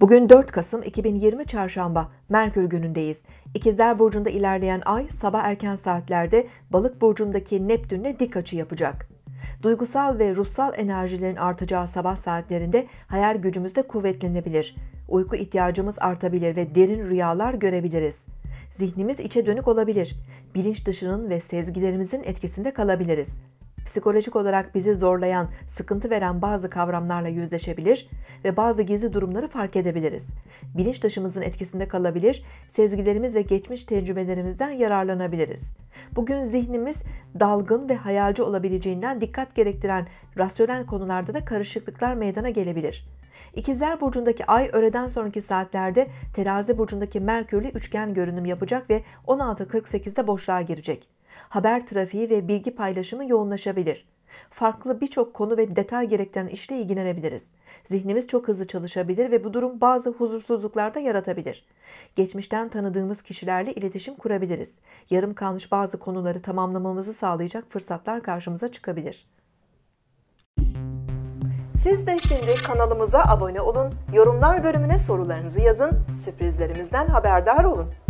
Bugün 4 Kasım 2020 Çarşamba, Merkür günündeyiz. İkizler Burcu'nda ilerleyen ay sabah erken saatlerde Balık Burcu'ndaki Neptün'le dik açı yapacak. Duygusal ve ruhsal enerjilerin artacağı sabah saatlerinde hayal gücümüz de kuvvetlenebilir. Uyku ihtiyacımız artabilir ve derin rüyalar görebiliriz. Zihnimiz içe dönük olabilir. Bilinç dışının ve sezgilerimizin etkisinde kalabiliriz psikolojik olarak bizi zorlayan, sıkıntı veren bazı kavramlarla yüzleşebilir ve bazı gizli durumları fark edebiliriz. Bilinç taşımızın etkisinde kalabilir, sezgilerimiz ve geçmiş tecrübelerimizden yararlanabiliriz. Bugün zihnimiz dalgın ve hayalci olabileceğinden dikkat gerektiren rasyonel konularda da karışıklıklar meydana gelebilir. İkizler burcundaki ay öğleden sonraki saatlerde Terazi burcundaki Merkür'le üçgen görünüm yapacak ve 16.48'de boşluğa girecek haber trafiği ve bilgi paylaşımı yoğunlaşabilir. Farklı birçok konu ve detay gerektiren işle ilgilenebiliriz. Zihnimiz çok hızlı çalışabilir ve bu durum bazı huzursuzluklar da yaratabilir. Geçmişten tanıdığımız kişilerle iletişim kurabiliriz. Yarım kalmış bazı konuları tamamlamamızı sağlayacak fırsatlar karşımıza çıkabilir. Siz de şimdi kanalımıza abone olun, yorumlar bölümüne sorularınızı yazın, sürprizlerimizden haberdar olun.